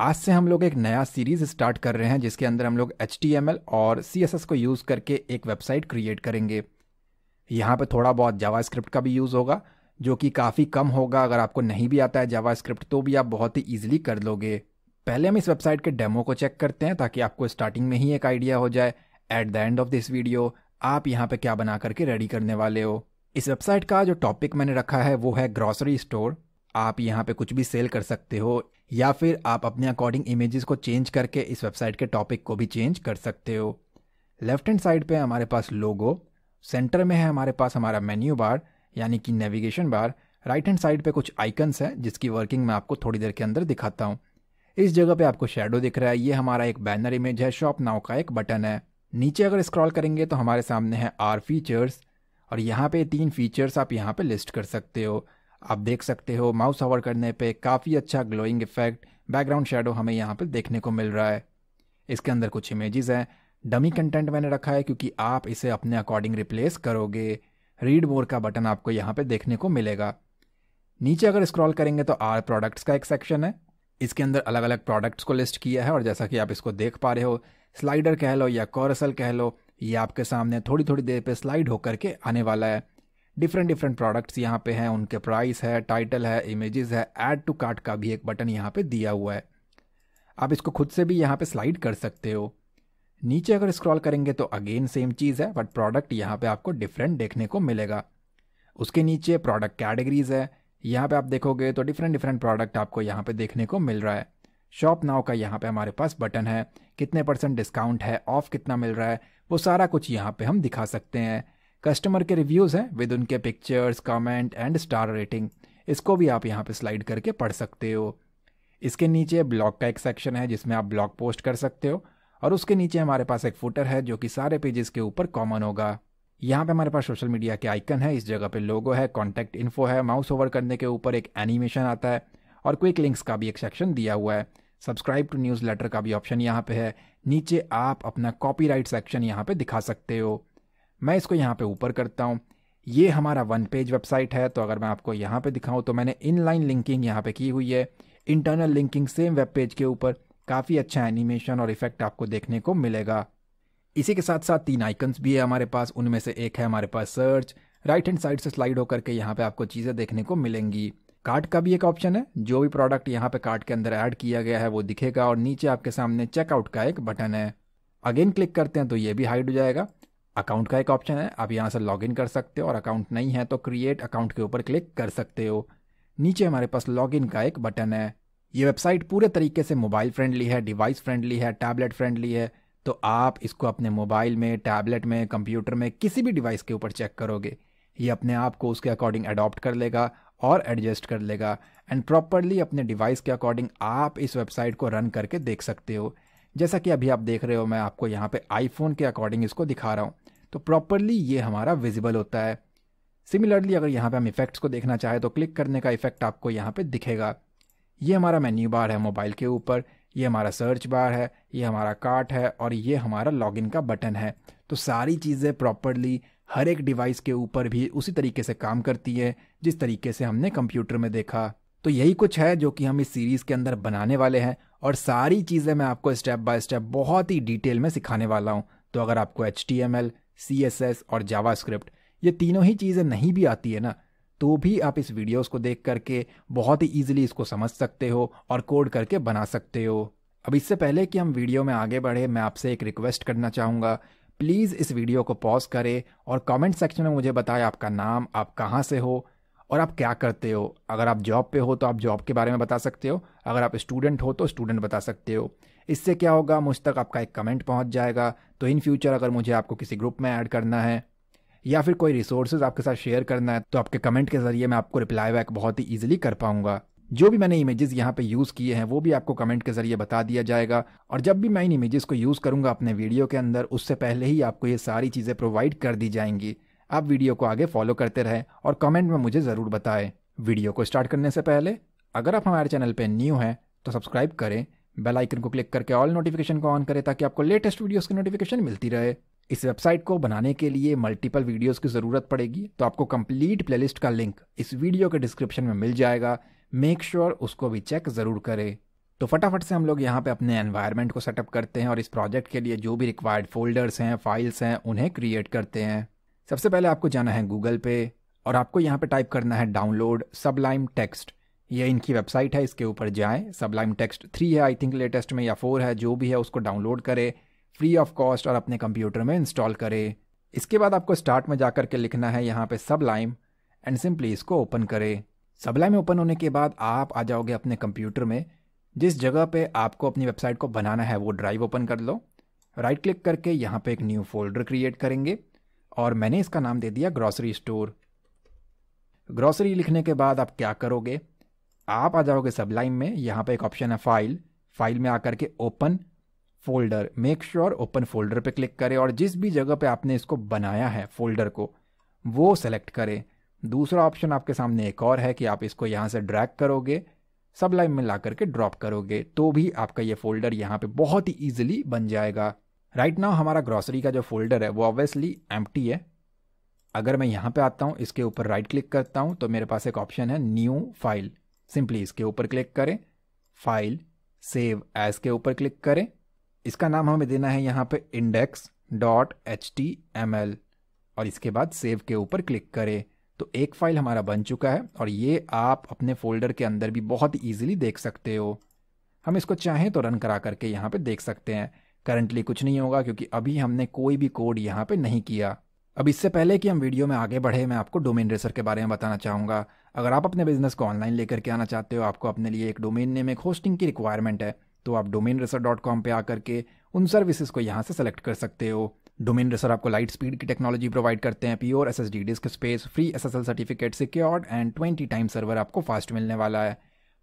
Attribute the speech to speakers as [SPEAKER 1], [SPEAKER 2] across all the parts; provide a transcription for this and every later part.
[SPEAKER 1] आज से हम लोग एक नया सीरीज स्टार्ट कर रहे हैं जिसके अंदर हम लोग एच और सी को यूज़ करके एक वेबसाइट क्रिएट करेंगे यहाँ पे थोड़ा बहुत जावा का भी यूज़ होगा जो कि काफ़ी कम होगा अगर आपको नहीं भी आता है जावा तो भी आप बहुत ही ईजिली कर लोगे पहले हम इस वेबसाइट के डेमो को चेक करते हैं ताकि आपको स्टार्टिंग में ही एक आइडिया हो जाए at the end of this video आप यहाँ पे क्या बना करके रेडी करने वाले हो इस वेबसाइट का जो टॉपिक मैंने रखा है वो है ग्रॉसरी स्टोर आप यहाँ पे कुछ भी सेल कर सकते हो या फिर आप अपने अकॉर्डिंग इमेजेस को चेंज करके इस वेबसाइट के टॉपिक को भी चेंज कर सकते हो लेफ्ट हैंड साइड पे हमारे पास लोगो सेंटर में है हमारे पास हमारा मेन्यू बार यानी कि navigation bar right hand side पे कुछ आइकन्स हैं जिसकी वर्किंग मैं आपको थोड़ी देर के अंदर दिखाता हूँ इस जगह पे आपको शेडो दिख रहा है ये हमारा एक बैनर इमेज है शॉप नाव का एक बटन है नीचे अगर स्क्रॉल करेंगे तो हमारे सामने है आर फीचर्स और यहाँ पे तीन फीचर्स आप यहाँ पे लिस्ट कर सकते हो आप देख सकते हो माउस हवर करने पे काफ़ी अच्छा ग्लोइंग इफेक्ट बैकग्राउंड शेडो हमें यहाँ पर देखने को मिल रहा है इसके अंदर कुछ इमेजेस हैं डमी कंटेंट मैंने रखा है क्योंकि आप इसे अपने अकॉर्डिंग रिप्लेस करोगे रीड मोर का बटन आपको यहाँ पे देखने को मिलेगा नीचे अगर स्क्रॉल करेंगे तो आर प्रोडक्ट्स का एक सेक्शन है इसके अंदर अलग अलग प्रोडक्ट्स को लिस्ट किया है और जैसा कि आप इसको देख पा रहे हो स्लाइडर कह लो या कॉरसल कह लो ये आपके सामने थोड़ी थोड़ी देर पे स्लाइड होकर के आने वाला है डिफरेंट डिफरेंट प्रोडक्ट्स यहाँ पे हैं उनके प्राइस है टाइटल है इमेजेस है ऐड टू कार्ट का भी एक बटन यहाँ पे दिया हुआ है आप इसको खुद से भी यहाँ पे स्लाइड कर सकते हो नीचे अगर स्क्रॉल करेंगे तो अगेन सेम चीज़ है बट प्रोडक्ट यहाँ पे आपको डिफरेंट देखने को मिलेगा उसके नीचे प्रोडक्ट कैटेगरीज है यहाँ पे आप देखोगे तो डिफरेंट डिफरेंट प्रोडक्ट आपको यहाँ पे देखने को मिल रहा है शॉप नाव का यहाँ पे हमारे पास बटन है कितने परसेंट डिस्काउंट है ऑफ कितना मिल रहा है वो सारा कुछ यहाँ पे हम दिखा सकते हैं कस्टमर के रिव्यूज़ हैं विद उनके pictures comment and star rating इसको भी आप यहाँ पे स्लाइड करके पढ़ सकते हो इसके नीचे ब्लॉग का एक सेक्शन है जिसमें आप ब्लॉग पोस्ट कर सकते हो और उसके नीचे हमारे पास एक फुटर है जो कि सारे पेजेस के ऊपर कॉमन होगा यहाँ पे हमारे पास सोशल मीडिया के आइकन है इस जगह पे लोगो है कॉन्टैक्ट इन्फो है माउस ओवर करने के ऊपर एक एनिमेशन आता है और क्विक लिंक्स का भी एक सेक्शन दिया हुआ है सब्सक्राइब टू न्यूज़ लेटर का भी ऑप्शन यहाँ पे है नीचे आप अपना कॉपीराइट सेक्शन यहाँ पे दिखा सकते हो मैं इसको यहाँ पे ऊपर करता हूँ ये हमारा वन पेज वेबसाइट है तो अगर मैं आपको यहाँ पे दिखाऊँ तो मैंने इनलाइन लिंकिंग यहाँ पे की हुई है internal linking same web page के ऊपर काफ़ी अच्छा एनिमेशन और इफेक्ट आपको देखने को मिलेगा इसी के साथ साथ तीन आइकन्स भी है हमारे पास उनमें से एक है हमारे पास सर्च राइट हैंड साइड से स्लाइड होकर के यहाँ पे आपको चीज़ें देखने को मिलेंगी कार्ट का भी एक ऑप्शन है जो भी प्रोडक्ट यहाँ पे कार्ट के अंदर ऐड किया गया है वो दिखेगा और नीचे आपके सामने चेकआउट का एक बटन है अगेन क्लिक करते हैं तो ये भी हाइड हो जाएगा अकाउंट का एक ऑप्शन है आप यहाँ से लॉग इन कर सकते हो और अकाउंट नहीं है तो क्रिएट अकाउंट के ऊपर क्लिक कर सकते हो नीचे हमारे पास लॉग इन का एक बटन है ये वेबसाइट पूरे तरीके से मोबाइल फ्रेंडली है डिवाइस फ्रेंडली है टैबलेट फ्रेंडली है तो आप इसको अपने मोबाइल में टैबलेट में कंप्यूटर में किसी भी डिवाइस के ऊपर चेक करोगे ये अपने आप को उसके अकॉर्डिंग अडॉप्ट कर लेगा और एडजस्ट कर लेगा एंड प्रॉपरली अपने डिवाइस के अकॉर्डिंग आप इस वेबसाइट को रन करके देख सकते हो जैसा कि अभी आप देख रहे हो मैं आपको यहाँ पे आईफोन के अकॉर्डिंग इसको दिखा रहा हूँ तो प्रॉपरली ये हमारा विजिबल होता है सिमिलरली अगर यहाँ पे हम इफेक्ट्स को देखना चाहें तो क्लिक करने का इफेक्ट आपको यहाँ पे दिखेगा ये हमारा मेन्यू बार है मोबाइल के ऊपर ये हमारा सर्च बार है ये हमारा कार्ट है और ये हमारा लॉगिन का बटन है तो सारी चीज़ें प्रॉपरली हर एक डिवाइस के ऊपर भी उसी तरीके से काम करती है जिस तरीके से हमने कंप्यूटर में देखा तो यही कुछ है जो कि हम इस सीरीज़ के अंदर बनाने वाले हैं और सारी चीज़ें मैं आपको स्टेप बाय स्टेप बहुत ही डिटेल में सिखाने वाला हूँ तो अगर आपको H T M L C S S और जावा स्क्रिप्ट ये तीनों ही चीज़ें नहीं भी आती है ना तो भी आप इस वीडियोस को देख करके बहुत ही ईजिली इसको समझ सकते हो और कोड करके बना सकते हो अब इससे पहले कि हम वीडियो में आगे बढ़े मैं आपसे एक रिक्वेस्ट करना चाहूँगा प्लीज़ इस वीडियो को पॉज करें और कमेंट सेक्शन में मुझे बताएं आपका नाम आप कहाँ से हो और आप क्या करते हो अगर आप जॉब पे हो तो आप जॉब के बारे में बता सकते हो अगर आप स्टूडेंट हो तो स्टूडेंट बता सकते हो इससे क्या होगा मुझ तक आपका एक कमेंट पहुंच जाएगा तो इन फ्यूचर अगर मुझे आपको किसी ग्रुप में ऐड करना है या फिर कोई रिसोर्सेज आपके साथ शेयर करना है तो आपके कमेंट के जरिए मैं आपको रिप्लाई बैक बहुत ही ईजिली कर पाऊंगा जो भी मैंने इमेजेस यहाँ पे यूज़ किए हैं वो भी आपको कमेंट के जरिए बता दिया जाएगा और जब भी मैं इन इमेजेस को यूज़ करूँगा अपने वीडियो के अंदर उससे पहले ही आपको ये सारी चीज़ें प्रोवाइड कर दी जाएंगी आप वीडियो को आगे फॉलो करते रहें और कमेंट में मुझे ज़रूर बताएं वीडियो को स्टार्ट करने से पहले अगर आप हमारे चैनल पर न्यू हैं तो सब्सक्राइब करें बेल आइकन को क्लिक करके ऑल नोटिफिकेशन को ऑन करें ताकि आपको लेटेस्ट वीडियोस की नोटिफिकेशन मिलती रहे इस वेबसाइट को बनाने के लिए मल्टीपल वीडियोस की ज़रूरत पड़ेगी तो आपको कंप्लीट प्लेलिस्ट का लिंक इस वीडियो के डिस्क्रिप्शन में मिल जाएगा मेक श्योर sure उसको भी चेक ज़रूर करें तो फटाफट से हम लोग यहाँ पे अपने एनवायरमेंट को सेटअप करते हैं और इस प्रोजेक्ट के लिए जो भी रिक्वायर्ड फोल्डर्स हैं फाइल्स हैं उन्हें क्रिएट करते हैं सबसे पहले आपको जाना है गूगल पे और आपको यहाँ पे टाइप करना है डाउनलोड सबलाइम टेक्स्ट ये इनकी वेबसाइट है इसके ऊपर जाएं सबलाइम टेक्स्ट थ्री है आई थिंक लेटेस्ट में या फोर है जो भी है उसको डाउनलोड करें फ्री ऑफ कॉस्ट और अपने कंप्यूटर में इंस्टॉल करें इसके बाद आपको स्टार्ट में जाकर के लिखना है यहाँ पे सबलाइम एंड सिंपली इसको ओपन करें सबलाइम ओपन होने के बाद आप आ जाओगे अपने कंप्यूटर में जिस जगह पे आपको अपनी वेबसाइट को बनाना है वो ड्राइव ओपन कर लो राइट क्लिक करके यहाँ पे एक न्यू फोल्डर क्रिएट करेंगे और मैंने इसका नाम दे दिया ग्रॉसरी स्टोर ग्रॉसरी लिखने के बाद आप क्या करोगे आप आ जाओगे सब लाइन में यहाँ पर एक ऑप्शन है फाइल फाइल में आकर के open folder make sure open folder पे क्लिक करें और जिस भी जगह पे आपने इसको बनाया है फोल्डर को वो सेलेक्ट करें दूसरा ऑप्शन आपके सामने एक और है कि आप इसको यहाँ से ड्रैग करोगे सब लाइन में ला करके ड्रॉप करोगे तो भी आपका ये फोल्डर यहाँ पे बहुत ही ईजिली बन जाएगा राइट right नाउ हमारा ग्रॉसरी का जो फोल्डर है वो ऑब्वियसली एम है अगर मैं यहाँ पे आता हूँ इसके ऊपर राइट क्लिक करता हूँ तो मेरे पास एक ऑप्शन है न्यू फाइल सिंपली इसके ऊपर क्लिक करें फाइल सेव एज के ऊपर क्लिक करें इसका नाम हमें देना है यहाँ पे index dot H T M L और इसके बाद सेव के ऊपर क्लिक करें तो एक फाइल हमारा बन चुका है और ये आप अपने फोल्डर के अंदर भी बहुत ईजिली देख सकते हो हम इसको चाहें तो रन करा करके यहाँ पर देख सकते हैं करंटली कुछ नहीं होगा क्योंकि अभी हमने कोई भी कोड यहाँ पे नहीं किया अब इससे पहले कि हम वीडियो में आगे बढ़े मैं आपको डोमेन रेसर के बारे में बताना चाहूँगा अगर आप अपने बिजनेस को ऑनलाइन लेकर के आना चाहते हो आपको अपने लिए एक डोमेन नेम एक होस्टिंग की रिक्वायरमेंट है तो आप डोमेन रेसर डॉट कॉम पर आकर के उन सर्विसेज को यहाँ से सेलेक्ट कर सकते हो डोमेन रेसर आपको लाइट स्पीड की टेक्नोलॉजी प्रोवाइड करते हैं pure S S D disk space free S S L certificate secured and twenty time server आपको फास्ट मिलने वाला है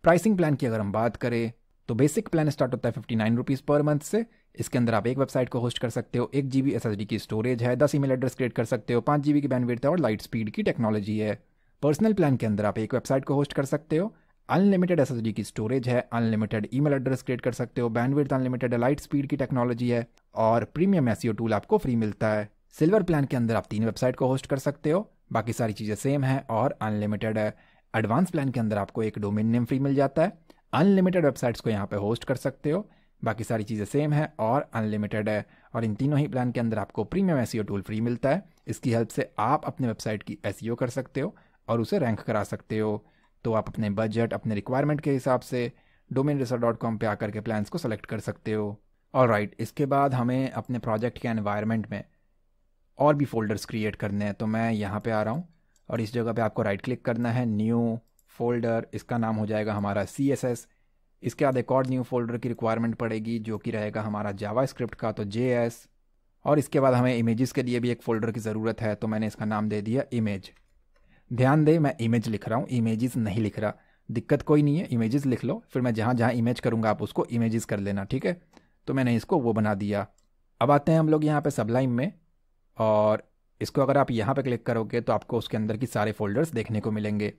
[SPEAKER 1] प्राइसिंग प्लान की अगर हम बात करें तो बेसिक प्लान स्टार्ट होता है fifty nine rupees per month से इसके अंदर आप एक वेबसाइट को होस्ट कर सकते हो एक G B S S D की स्टोरेज है दस ईमेल एड्रेस क्रिएट कर सकते हो पाँच जी बी की बैंडविड्थ है और लाइट स्पीड की टेक्नोलॉजी है पर्सनल प्लान के अंदर आप एक वेबसाइट को होस्ट कर सकते हो अनलिमिटेड एस की स्टोरेज है अनलिमिटेड ईमेल एड्रेस क्रिएट कर सकते हो बैंडविड्थ अनलिमिटेड लाइट स्पीड की टेक्नोलॉजी है और प्रीमियम एसियो टूल आपको फ्री मिलता है सिल्वर प्लान के अंदर आप तीन वेबसाइट को होस्ट कर सकते हो बाकी सारी चीज़ें सेम है और अनलिमिटेड है एडवांस प्लान के अंदर आपको एक डोमेन नेम फ्री मिल जाता है अनलिमिटेड वेबसाइट्स को यहाँ पे होस्ट कर सकते हो बाकी सारी चीज़ें सेम है और अनलिमिटेड है और इन तीनों ही प्लान के अंदर आपको प्रीमियम एस टूल फ्री मिलता है इसकी हेल्प से आप अपने वेबसाइट की एस e कर सकते हो और उसे रैंक करा सकते हो तो आप अपने बजट अपने रिक्वायरमेंट के हिसाब से डोमेन रिसर्च डॉट कॉम पर आकर के प्लान्स को सेलेक्ट कर सकते हो और राइट right, इसके बाद हमें अपने प्रोजेक्ट के एनवायरनमेंट में और भी फोल्डर्स क्रिएट करने हैं तो मैं यहाँ पे आ रहा हूँ और इस जगह पे आपको राइट right क्लिक करना है न्यू फोल्डर इसका नाम हो जाएगा हमारा सी एस एस इसके बाद एक और न्यू फोल्डर की रिक्वायरमेंट पड़ेगी जो कि रहेगा हमारा जावा स्क्रिप्ट का तो जे एस और इसके बाद हमें इमेजेस के लिए भी एक फ़ोल्डर की ज़रूरत है तो मैंने इसका नाम दे दिया इमेज ध्यान दें मैं इमेज लिख रहा हूँ इमेजेस नहीं लिख रहा दिक्कत कोई नहीं है इमेजेस लिख लो फिर मैं जहाँ जहाँ इमेज करूँगा आप उसको इमेजेस कर लेना ठीक है तो मैंने इसको वो बना दिया अब आते हैं हम लोग यहाँ पर सबलाइम में और इसको अगर आप यहाँ पर क्लिक करोगे तो आपको उसके अंदर की सारे फोल्डर्स देखने को मिलेंगे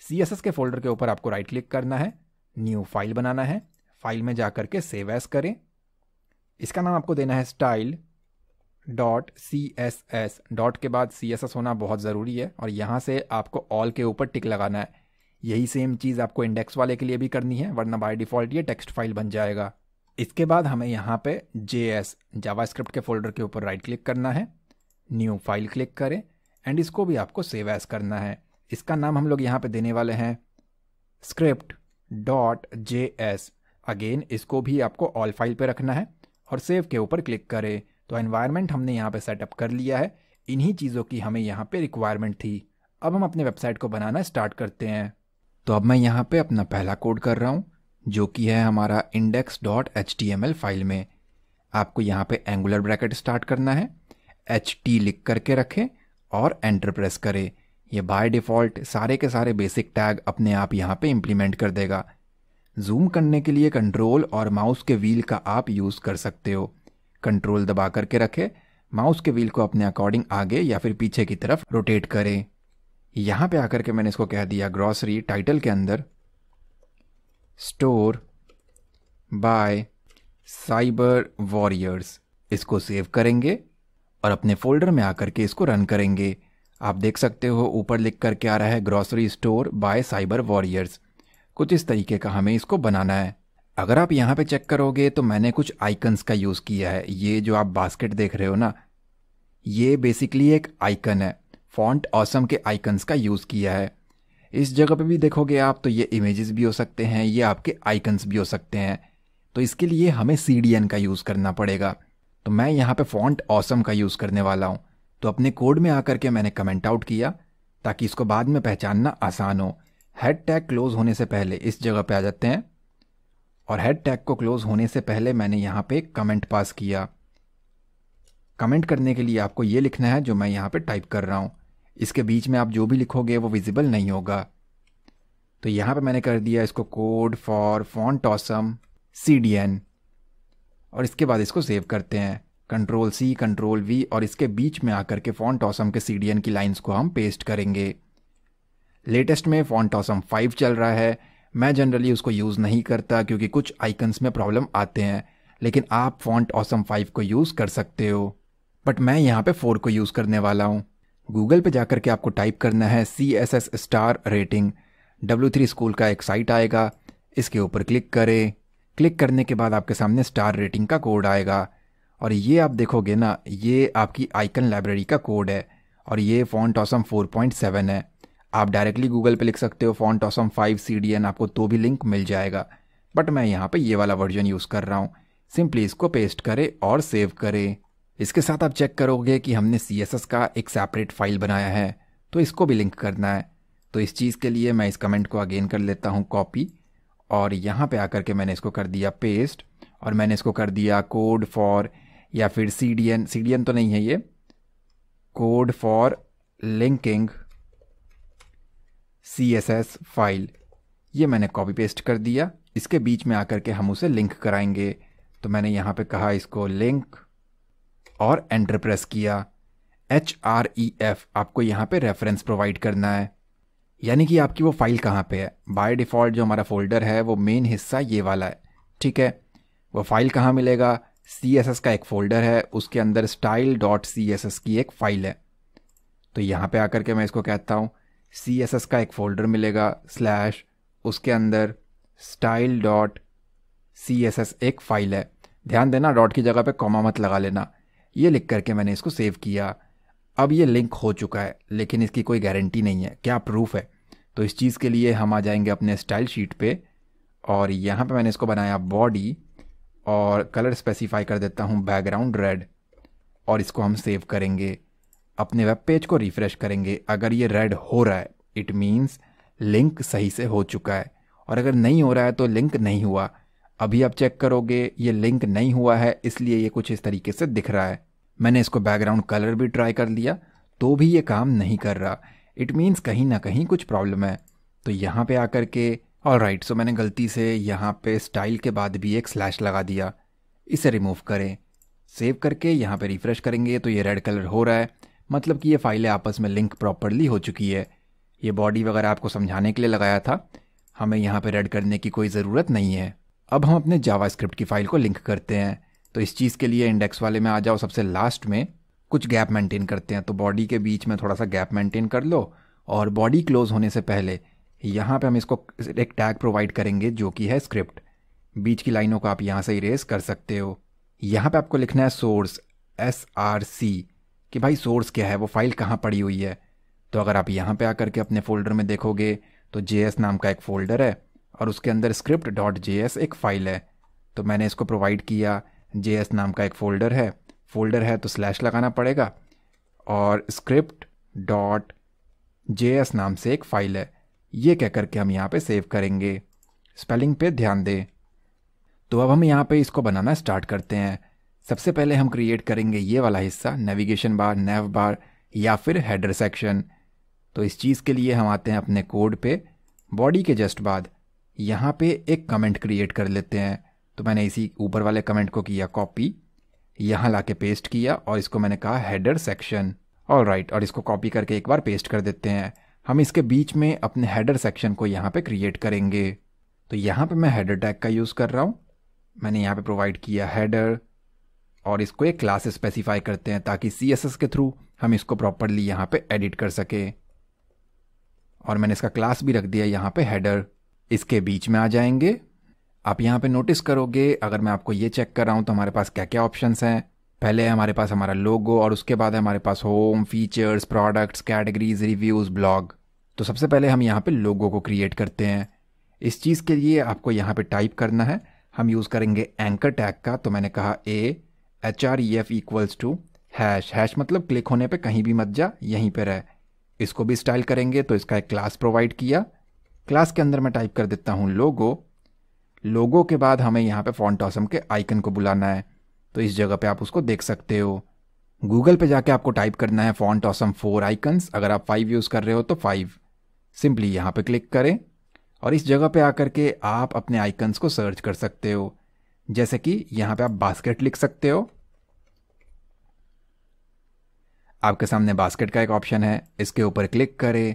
[SPEAKER 1] सी के फोल्डर के ऊपर आपको राइट क्लिक करना है न्यू फाइल बनाना है फाइल में जा करके सेव एस करें इसका नाम आपको देना है style dot C S S dot के बाद सी एस एस होना बहुत ज़रूरी है और यहाँ से आपको ऑल के ऊपर टिक लगाना है यही सेम चीज़ आपको इंडेक्स वाले के लिए भी करनी है वरना बाय डिफ़ॉल्ट ये टेक्स्ट फाइल बन जाएगा इसके बाद हमें यहाँ पे जे एस जावा स्क्रिप्ट के फोल्डर के ऊपर राइट क्लिक करना है न्यू फाइल क्लिक करें एंड इसको भी आपको सेव एस करना है इसका नाम हम लोग यहाँ पे देने वाले हैं script dot J S again इसको भी आपको ऑल फाइल पे रखना है और सेव के ऊपर क्लिक करें तो एनवायरनमेंट हमने यहाँ पे सेटअप कर लिया है इन्हीं चीज़ों की हमें यहाँ पे रिक्वायरमेंट थी अब हम अपने वेबसाइट को बनाना स्टार्ट करते हैं तो अब मैं यहाँ पे अपना पहला कोड कर रहा हूँ जो कि है हमारा index dot H T M L file में आपको यहाँ पे एंगुलर ब्रैकेट स्टार्ट करना है एच टी लिख करके रखें और एंटर प्रेस करें ये बाय डिफ़ॉल्ट सारे के सारे बेसिक टैग अपने आप यहाँ पे इम्प्लीमेंट कर देगा जूम करने के लिए कंट्रोल और माउस के व्हील का आप यूज़ कर सकते हो कंट्रोल दबा करके रखें माउस के व्हील को अपने अकॉर्डिंग आगे या फिर पीछे की तरफ रोटेट करें यहाँ पे आकर के मैंने इसको कह दिया ग्रॉसरी टाइटल के अंदर स्टोर बाय साइबर वॉरियर्स इसको सेव करेंगे और अपने फोल्डर में आकर के इसको रन करेंगे आप देख सकते हो ऊपर लिख करके आ रहा है grocery store by Cyber Warriors कुछ इस तरीके का हमें इसको बनाना है अगर आप यहाँ पे चेक करोगे तो मैंने कुछ आइकन्स का यूज़ किया है ये जो आप बास्केट देख रहे हो ना ये बेसिकली एक आइकन है फॉन्ट ऑसम के आइकन्स का यूज़ किया है इस जगह पे भी देखोगे आप तो ये इमेजेस भी हो सकते हैं ये आपके आइकन्स भी हो सकते हैं तो इसके लिए हमें सी का यूज़ करना पड़ेगा तो मैं यहाँ पे फॉन्ट ऑसम का यूज़ करने वाला हूँ तो अपने कोड में आकर के मैंने कमेंट आउट किया ताकि इसको बाद में पहचानना आसान हो हेड टैग क्लोज होने से पहले इस जगह पे आ जाते हैं और हेड टैग को क्लोज होने से पहले मैंने यहाँ पे कमेंट पास किया कमेंट करने के लिए आपको ये लिखना है जो मैं यहाँ पे टाइप कर रहा हूँ इसके बीच में आप जो भी लिखोगे वो विजिबल नहीं होगा तो यहाँ पे मैंने कर दिया इसको code for Font Awesome C और इसके बाद इसको सेव करते हैं कंट्रोल सी कंट्रोल वी और इसके बीच में आकर के फॉन्ट ऑसम के सी की लाइन्स को हम पेस्ट करेंगे लेटेस्ट में फॉन्ट ऑसम फाइव चल रहा है मैं जनरली उसको यूज़ नहीं करता क्योंकि कुछ आइकन्स में प्रॉब्लम आते हैं लेकिन आप फॉन्ट ऑसम फाइव को यूज़ कर सकते हो बट मैं यहाँ पे फोर को यूज़ करने वाला हूँ गूगल पे जाकर के आपको टाइप करना है C S S star rating W three school का एक साइट आएगा इसके ऊपर क्लिक करें क्लिक करने के बाद आपके सामने स्टार रेटिंग का कोड आएगा और ये आप देखोगे ना ये आपकी आइकन लाइब्रेरी का कोड है और ये फोर पॉइंट सेवन है आप डायरेक्टली गूगल पे लिख सकते हो फोन टॉसम फाइव सी आपको तो भी लिंक मिल जाएगा बट मैं यहाँ पे ये वाला वर्जन यूज़ कर रहा हूँ सिंपली इसको पेस्ट करें और सेव करें इसके साथ आप चेक करोगे कि हमने सी का एक सेपरेट फाइल बनाया है तो इसको भी लिंक करना है तो इस चीज़ के लिए मैं इस कमेंट को अगेन कर लेता हूँ कॉपी और यहाँ पे आकर के मैंने इसको कर दिया पेस्ट और मैंने इसको कर दिया कोड फॉर या फिर C D N C D N तो नहीं है ये code for linking C S S file ये मैंने कॉपी पेस्ट कर दिया इसके बीच में आकर के हम उसे लिंक कराएंगे तो मैंने यहाँ पे कहा इसको लिंक और एंटर प्रेस किया एच आर ई एफ आपको यहाँ पे रेफरेंस प्रोवाइड करना है यानी कि आपकी वो फाइल कहाँ पे है बाय डिफ़ॉल्ट जो हमारा फोल्डर है वो मेन हिस्सा ये वाला है ठीक है वो फाइल कहाँ मिलेगा सी एस एस का एक फ़ोल्डर है उसके अंदर style dot C S S की एक फ़ाइल है तो यहाँ पे आकर के मैं इसको कहता हूँ सी एस एस का एक फ़ोल्डर मिलेगा स्लैश उसके अंदर style dot C S S एक फ़ाइल है ध्यान देना डॉट की जगह पे कॉमा मत लगा लेना ये लिख करके मैंने इसको सेव किया अब ये लिंक हो चुका है लेकिन इसकी कोई गारंटी नहीं है क्या प्रूफ है तो इस चीज़ के लिए हम आ जाएंगे अपने स्टाइल शीट पे और यहाँ पे मैंने इसको बनाया बॉडी और कलर स्पेसिफाई कर देता हूँ बैकग्राउंड रेड और इसको हम सेव करेंगे अपने वेब पेज को रिफ़्रेश करेंगे अगर ये रेड हो रहा है इट मीन्स लिंक सही से हो चुका है और अगर नहीं हो रहा है तो लिंक नहीं हुआ अभी आप चेक करोगे ये लिंक नहीं हुआ है इसलिए ये कुछ इस तरीके से दिख रहा है मैंने इसको बैकग्राउंड कलर भी ट्राई कर लिया तो भी ये काम नहीं कर रहा इट मीन्स कहीं ना कहीं कुछ प्रॉब्लम है तो यहाँ पे आकर के और राइट सो मैंने गलती से यहाँ पे स्टाइल के बाद भी एक स्लैश लगा दिया इसे रिमूव करें सेव करके यहाँ पे रिफ़्रेश करेंगे तो ये रेड कलर हो रहा है मतलब कि ये फाइलें आपस में लिंक प्रॉपरली हो चुकी है ये बॉडी वगैरह आपको समझाने के लिए लगाया था हमें यहाँ पे रेड करने की कोई ज़रूरत नहीं है अब हम अपने जावास्क्रिप्ट की फ़ाइल को लिंक करते हैं तो इस चीज़ के लिए इंडेक्स वाले में आ जाओ सबसे लास्ट में कुछ गैप मेंटेन करते हैं तो बॉडी के बीच में थोड़ा सा गैप मेंटेन कर लो और बॉडी क्लोज होने से पहले यहाँ पे हम इसको एक टैग प्रोवाइड करेंगे जो कि है स्क्रिप्ट बीच की लाइनों को आप यहाँ से इरेज कर सकते हो यहाँ पे आपको लिखना है सोर्स एस आर सी कि भाई सोर्स क्या है वो फाइल कहाँ पड़ी हुई है तो अगर आप यहाँ पे आकर के अपने फोल्डर में देखोगे तो जे नाम का एक फ़ोल्डर है और उसके अंदर स्क्रिप्ट डॉट जे एक फ़ाइल है तो मैंने इसको प्रोवाइड किया जे नाम का एक फ़ोल्डर है फ़ोल्डर है तो स्लैश लगाना पड़ेगा और स्क्रिप्ट डॉट जे नाम से एक फ़ाइल है ये कह करके हम यहाँ पे सेव करेंगे स्पेलिंग पे ध्यान दें तो अब हम यहाँ पे इसको बनाना स्टार्ट करते हैं सबसे पहले हम क्रिएट करेंगे ये वाला हिस्सा नेविगेशन बार नेव बार या फिर हेडर सेक्शन तो इस चीज़ के लिए हम आते हैं अपने कोड पे बॉडी के जस्ट बाद यहाँ पे एक कमेंट क्रिएट कर लेते हैं तो मैंने इसी ऊपर वाले कमेंट को किया कॉपी यहाँ ला के पेस्ट किया और इसको मैंने कहा हेडर सेक्शन ऑल राइट और इसको कॉपी करके एक बार पेस्ट कर देते हैं हम इसके बीच में अपने हेडर सेक्शन को यहाँ पे क्रिएट करेंगे तो यहाँ पे मैं हेडर टैग का यूज़ कर रहा हूँ मैंने यहाँ पे प्रोवाइड किया हेडर और इसको एक क्लास स्पेसिफाई करते हैं ताकि सी के थ्रू हम इसको प्रॉपरली यहाँ पे एडिट कर सके और मैंने इसका क्लास भी रख दिया यहाँ पे हेडर इसके बीच में आ जाएंगे आप यहाँ पे नोटिस करोगे अगर मैं आपको ये चेक कर रहा हूँ तो हमारे पास क्या क्या ऑप्शंस हैं पहले है हमारे पास हमारा लोगो और उसके बाद है हमारे पास home features products categories reviews blog तो सबसे पहले हम यहाँ पे लोगो को क्रिएट करते हैं इस चीज़ के लिए आपको यहाँ पे टाइप करना है हम यूज़ करेंगे एंकर टैग का तो मैंने कहा A H R E F equals to hash hash मतलब क्लिक होने पे कहीं भी मत जा यहीं पे रह इसको भी स्टाइल करेंगे तो इसका एक क्लास प्रोवाइड किया क्लास के अंदर मैं टाइप कर देता हूँ लोगो लोगो के बाद हमें यहाँ पे फॉन्ट ऑसम के आइकन को बुलाना है तो इस जगह पे आप उसको देख सकते हो गूगल पे जाके आपको टाइप करना है फॉन्ट ऑसम फोर आइकन्स अगर आप फाइव यूज़ कर रहे हो तो फाइव सिंपली यहाँ पे क्लिक करें और इस जगह पे आकर के आप अपने आइकन्स को सर्च कर सकते हो जैसे कि यहाँ पे आप बास्केट लिख सकते हो आपके सामने बास्केट का एक ऑप्शन है इसके ऊपर क्लिक करें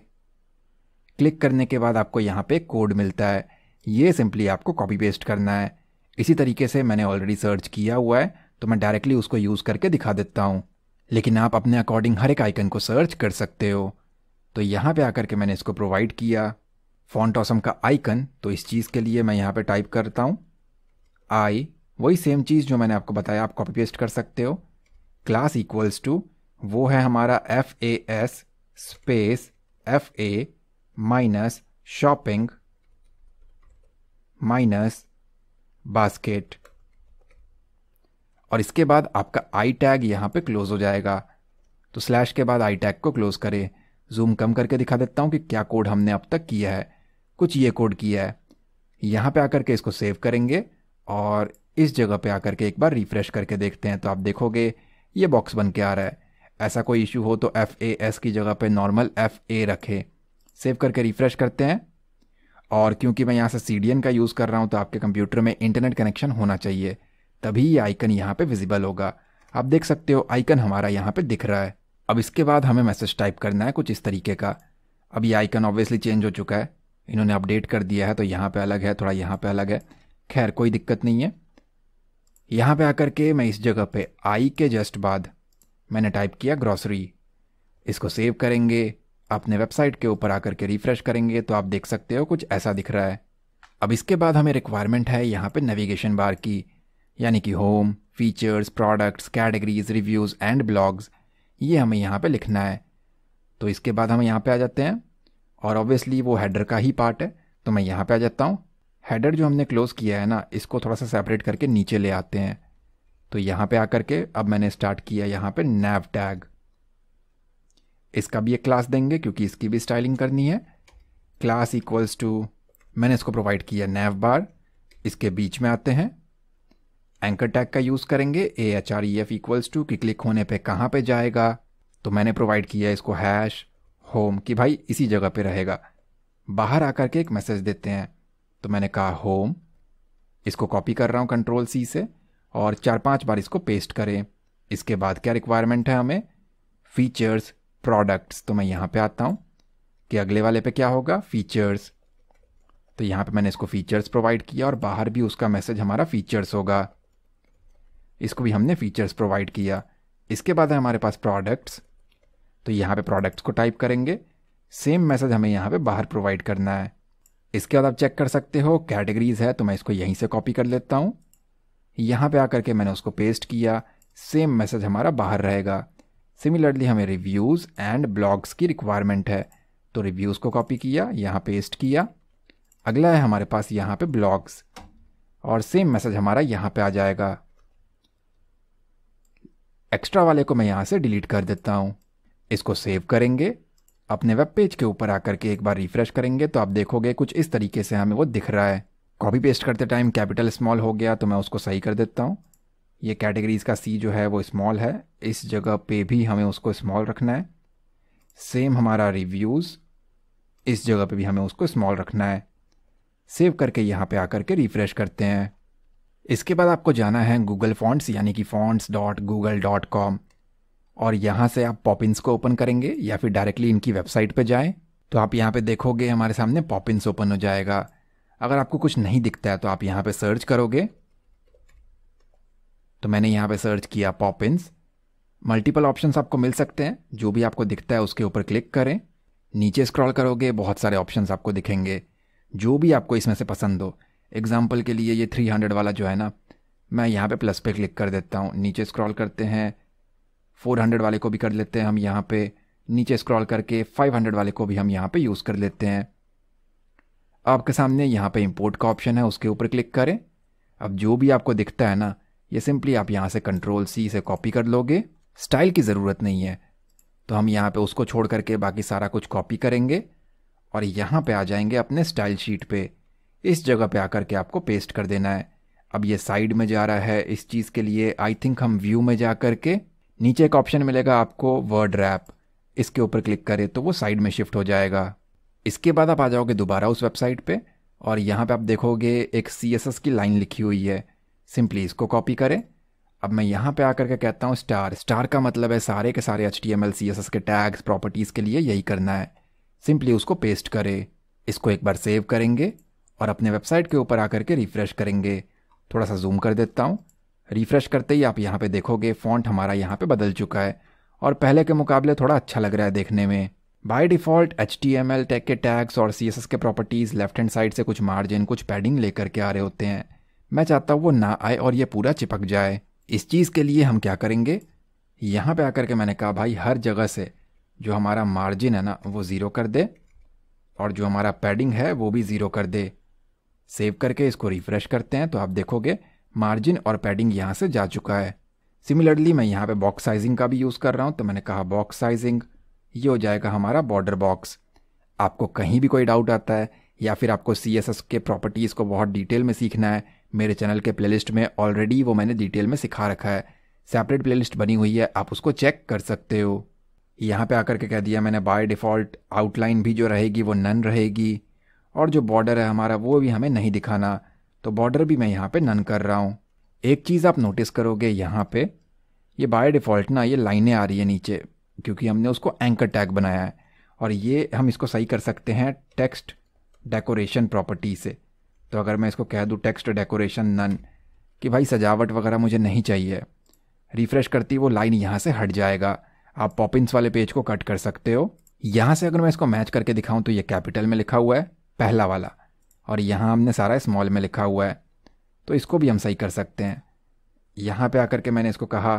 [SPEAKER 1] क्लिक करने के बाद आपको यहाँ पे कोड मिलता है ये सिंपली आपको कॉपी पेस्ट करना है इसी तरीके से मैंने ऑलरेडी सर्च किया हुआ है तो मैं डायरेक्टली उसको यूज़ करके दिखा देता हूं लेकिन आप अपने अकॉर्डिंग हर एक आइकन को सर्च कर सकते हो तो यहां पे आकर के मैंने इसको प्रोवाइड किया फॉन्ट ऑसम का आइकन तो इस चीज़ के लिए मैं यहां पे टाइप करता हूं आई वही सेम चीज़ जो मैंने आपको बताया आप कॉपी पेस्ट कर सकते हो क्लास इक्वल्स टू वो है हमारा F A S space F A minus shopping minus basket और इसके बाद आपका आई टैग यहाँ पे क्लोज़ हो जाएगा तो स्लैश के बाद आई टैग को क्लोज़ करें जूम कम करके दिखा देता हूँ कि क्या कोड हमने अब तक किया है कुछ ये कोड किया है यहाँ पे आकर के इसको सेव करेंगे और इस जगह पे आकर के एक बार रिफ़्रेश करके देखते हैं तो आप देखोगे ये बॉक्स बन के आ रहा है ऐसा कोई इशू हो तो एफ़ ए एस की जगह पे नॉर्मल एफ़ ए रखें सेव करके रिफ़्रेश करते हैं और क्योंकि मैं यहाँ से सी डी एन का यूज़ कर रहा हूँ तो आपके कंप्यूटर में इंटरनेट कनेक्शन होना चाहिए तभी ये आइकन यहाँ पे विजिबल होगा आप देख सकते हो आइकन हमारा यहाँ पे दिख रहा है अब इसके बाद हमें मैसेज टाइप करना है कुछ इस तरीके का अब ये आइकन ऑब्वियसली चेंज हो चुका है इन्होंने अपडेट कर दिया है तो यहाँ पे अलग है थोड़ा यहाँ पे अलग है खैर कोई दिक्कत नहीं है यहाँ पे आकर के मैं इस जगह पे आई के जस्ट बाद मैंने टाइप किया ग्रॉसरी इसको सेव करेंगे अपने वेबसाइट के ऊपर आकर के रिफ्रेश करेंगे तो आप देख सकते हो कुछ ऐसा दिख रहा है अब इसके बाद हमें रिक्वायरमेंट है यहाँ पे नेविगेशन बार की यानी कि home features products categories reviews and blogs ये हमें यहाँ पे लिखना है तो इसके बाद हम यहाँ पे आ जाते हैं और ऑब्वियसली वो हेडर का ही पार्ट है तो मैं यहाँ पे आ जाता हूँ हेडर जो हमने क्लोज़ किया है ना इसको थोड़ा सा सेपरेट करके नीचे ले आते हैं तो यहाँ पे आकर के अब मैंने स्टार्ट किया यहाँ पे नैव टैग इसका भी एक क्लास देंगे क्योंकि इसकी भी स्टाइलिंग करनी है क्लास इक्वल्स टू मैंने इसको प्रोवाइड किया नैव बार इसके बीच में आते हैं एंकर टैग का यूज़ करेंगे A H R E F equals to कि क्लिक होने पे कहाँ पे जाएगा तो मैंने प्रोवाइड किया इसको हैश होम कि भाई इसी जगह पे रहेगा बाहर आकर के एक मैसेज देते हैं तो मैंने कहा होम इसको कॉपी कर रहा हूँ कंट्रोल सी से और चार पांच बार इसको पेस्ट करें इसके बाद क्या रिक्वायरमेंट है हमें फीचर्स प्रोडक्ट्स तो मैं यहाँ पे आता हूँ कि अगले वाले पे क्या होगा फीचर्स तो यहाँ पे मैंने इसको फीचर्स प्रोवाइड किया और बाहर भी उसका मैसेज हमारा फीचर्स होगा इसको भी हमने फीचर्स प्रोवाइड किया इसके बाद है हमारे पास प्रोडक्ट्स तो यहाँ पे प्रोडक्ट्स को टाइप करेंगे सेम मैसेज हमें यहाँ पे बाहर प्रोवाइड करना है इसके बाद आप चेक कर सकते हो कैटेगरीज है तो मैं इसको यहीं से कॉपी कर लेता हूँ यहाँ पे आकर के मैंने उसको पेस्ट किया सेम मैसेज हमारा बाहर रहेगा सिमिलरली हमें रिव्यूज़ एंड ब्लॉग्स की रिक्वायरमेंट है तो रिव्यूज़ को कॉपी किया यहाँ पेस्ट किया अगला है हमारे पास यहाँ पे ब्लॉग्स और सेम मैसेज हमारा यहाँ पे आ जाएगा एक्स्ट्रा वाले को मैं यहाँ से डिलीट कर देता हूँ इसको सेव करेंगे अपने वेब पेज के ऊपर आकर के एक बार रिफ्रेश करेंगे तो आप देखोगे कुछ इस तरीके से हमें वो दिख रहा है कॉपी पेस्ट करते टाइम कैपिटल स्मॉल हो गया तो मैं उसको सही कर देता हूँ ये कैटेगरीज का सी जो है वो स्मॉल है इस जगह पे भी हमें उसको स्मॉल रखना है सेम हमारा रिव्यूज़ इस जगह पे भी हमें उसको स्मॉल रखना है सेव करके यहाँ पे आकर के रिफ्रेश करते हैं इसके बाद आपको जाना है गूगल फॉन्ट्स यानी कि fonts dot Google dot com और यहाँ से आप पॉपिंस को ओपन करेंगे या फिर डायरेक्टली इनकी वेबसाइट पर जाएँ तो आप यहाँ पर देखोगे हमारे सामने पॉपिन्स ओपन हो जाएगा अगर आपको कुछ नहीं दिखता है तो आप यहाँ पर सर्च करोगे तो मैंने यहाँ पे सर्च किया पॉपिन्स मल्टीपल ऑप्शंस आपको मिल सकते हैं जो भी आपको दिखता है उसके ऊपर क्लिक करें नीचे स्क्रॉल करोगे बहुत सारे ऑप्शंस आपको दिखेंगे जो भी आपको इसमें से पसंद हो एग्ज़ाम्पल के लिए ये थ्री हंड्रेड वाला जो है ना मैं यहाँ पे प्लस पे क्लिक कर देता हूँ नीचे स्क्रॉल करते हैं फोर हंड्रेड वाले को भी कर लेते हैं हम यहाँ पे नीचे स्क्रॉल करके फाइव हंड्रेड वाले को भी हम यहाँ पे यूज़ कर लेते हैं आपके सामने यहाँ पे इंपोर्ट का ऑप्शन है उसके ऊपर क्लिक करें अब जो भी आपको दिखता है ना ये सिंपली आप यहाँ से कंट्रोल सी से कॉपी कर लोगे स्टाइल की ज़रूरत नहीं है तो हम यहाँ पे उसको छोड़ करके बाकी सारा कुछ कॉपी करेंगे और यहाँ पर आ जाएंगे अपने स्टाइल शीट पर इस जगह पे आकर के आपको पेस्ट कर देना है अब ये साइड में जा रहा है इस चीज़ के लिए आई थिंक हम व्यू में जा कर के नीचे एक ऑप्शन मिलेगा आपको वर्ड रैप इसके ऊपर क्लिक करें तो वो साइड में शिफ्ट हो जाएगा इसके बाद आप आ जाओगे दोबारा उस वेबसाइट पे और यहाँ पे आप देखोगे एक सी की लाइन लिखी हुई है सिंपली इसको कॉपी करें अब मैं यहाँ पे आकर के कहता हूँ स्टार स्टार का मतलब है सारे के सारे H T M L C S S के टैग्स प्रॉपर्टीज़ के लिए यही करना है सिंपली उसको पेस्ट करें इसको एक बार सेव करेंगे और अपने वेबसाइट के ऊपर आकर के रिफ़्रेश करेंगे थोड़ा सा जूम कर देता हूँ रिफ़्रेश करते ही आप यहाँ पे देखोगे फ़ॉन्ट हमारा यहाँ पे बदल चुका है और पहले के मुकाबले थोड़ा अच्छा लग रहा है देखने में by default H T M L tech के टैग्स और सी एस एस के प्रॉपर्टीज़ लेफ्ट हैंड साइड से कुछ मार्जिन कुछ पैडिंग लेकर के आ रहे होते हैं मैं चाहता हूँ वो ना आए और ये पूरा चिपक जाए इस चीज़ के लिए हम क्या करेंगे यहाँ पे आकर के मैंने कहा भाई हर जगह से जो हमारा मार्जिन है ना वो ज़ीरो कर दे और जो हमारा पैडिंग है वो भी ज़ीरो कर दे सेव करके इसको रिफ्रेश करते हैं तो आप देखोगे मार्जिन और पैडिंग यहाँ से जा चुका है सिमिलरली मैं यहाँ पे बॉक्स साइजिंग का भी यूज़ कर रहा हूँ तो मैंने कहा बॉक्स साइजिंग ये हो जाएगा हमारा बॉर्डर बॉक्स आपको कहीं भी कोई डाउट आता है या फिर आपको सी के प्रॉपर्टीज़ को बहुत डिटेल में सीखना है मेरे चैनल के प्लेलिस्ट में ऑलरेडी वो मैंने डिटेल में सिखा रखा है सेपरेट प्लेलिस्ट बनी हुई है आप उसको चेक कर सकते हो यहाँ पे आकर के कह दिया मैंने बाय डिफ़ॉल्ट आउटलाइन भी जो रहेगी वो नन रहेगी और जो बॉर्डर है हमारा वो भी हमें नहीं दिखाना तो बॉर्डर भी मैं यहाँ पे नन कर रहा हूँ एक चीज़ आप नोटिस करोगे यहाँ पे ये बाय डिफ़ॉल्ट ना ये लाइनें आ रही है नीचे क्योंकि हमने उसको एंकर टैग बनाया है और ये हम इसको सही कर सकते हैं टेक्स्ट डेकोरेशन प्रॉपर्टी से तो अगर मैं इसको कह दूँ टेक्स्ट डेकोरेशन नन कि भाई सजावट वगैरह मुझे नहीं चाहिए रिफ़्रेश करती वो लाइन यहाँ से हट जाएगा आप पॉपिंस वाले पेज को कट कर सकते हो यहाँ से अगर मैं इसको मैच करके दिखाऊँ तो ये कैपिटल में लिखा हुआ है पहला वाला और यहाँ हमने सारा स्मॉल में लिखा हुआ है तो इसको भी हम सही कर सकते हैं यहाँ पे आकर के मैंने इसको कहा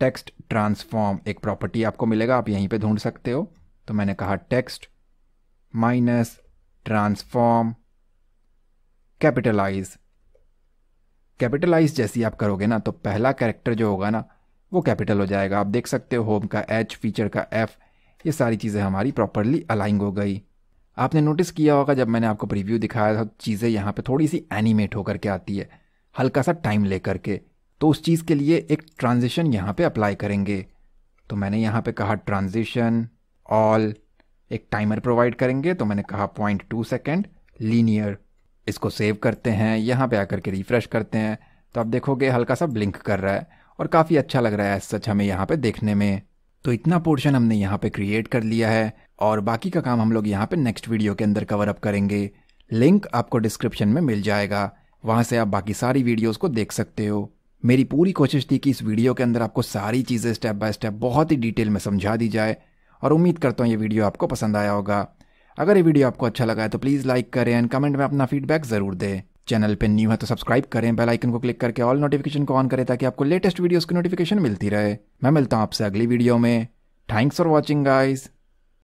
[SPEAKER 1] टेक्स्ट ट्रांसफॉर्म एक प्रॉपर्टी आपको मिलेगा आप यहीं पे ढूंढ सकते हो तो मैंने कहा text minus transform capitalize capitalize जैसी आप करोगे ना तो पहला कैरेक्टर जो होगा ना वो कैपिटल हो जाएगा आप देख सकते हो होम का एच फीचर का एफ ये सारी चीज़ें हमारी प्रॉपरली अलाइंग हो गई आपने नोटिस किया होगा जब मैंने आपको प्रीव्यू दिखाया था चीज़ें यहाँ पे थोड़ी सी एनिमेट होकर के आती है हल्का सा टाइम लेकर के तो उस चीज़ के लिए एक ट्रांजिशन यहाँ पे अप्लाई करेंगे तो मैंने यहाँ पे कहा ट्रांजिशन ऑल एक टाइमर प्रोवाइड करेंगे तो मैंने कहा पॉइंट टू सेकेंड लीनियर इसको सेव करते हैं यहाँ पे आकर के रिफ़्रेश करते हैं तो आप देखोगे हल्का सा ब्लिंक कर रहा है और काफ़ी अच्छा लग रहा है सच हमें यहाँ पे देखने में तो इतना पोर्शन हमने यहाँ पे क्रिएट कर लिया है और बाकी का काम हम लोग यहाँ पे नेक्स्ट वीडियो के अंदर कवर अप करेंगे लिंक आपको डिस्क्रिप्शन में मिल जाएगा वहाँ से आप बाकी सारी वीडियोस को देख सकते हो मेरी पूरी कोशिश थी कि इस वीडियो के अंदर आपको सारी चीज़ें स्टेप बाय स्टेप बहुत ही डिटेल में समझा दी जाए और उम्मीद करता हूँ ये वीडियो आपको पसंद आया होगा अगर ये वीडियो आपको अच्छा लगा है तो प्लीज़ लाइक करें एंड कमेंट में अपना फीडबैक ज़रूर दें चैनल पर न्यू है तो सब्सक्राइब करें बेल आइकन को क्लिक करके ऑल नोटिफिकेशन को ऑन करें ताकि आपको लेटेस्ट वीडियोस की नोटिफिकेशन मिलती रहे मैं मिलता हूँ आपसे अगली वीडियो में थैंक्स फॉर वॉचिंग गाइज़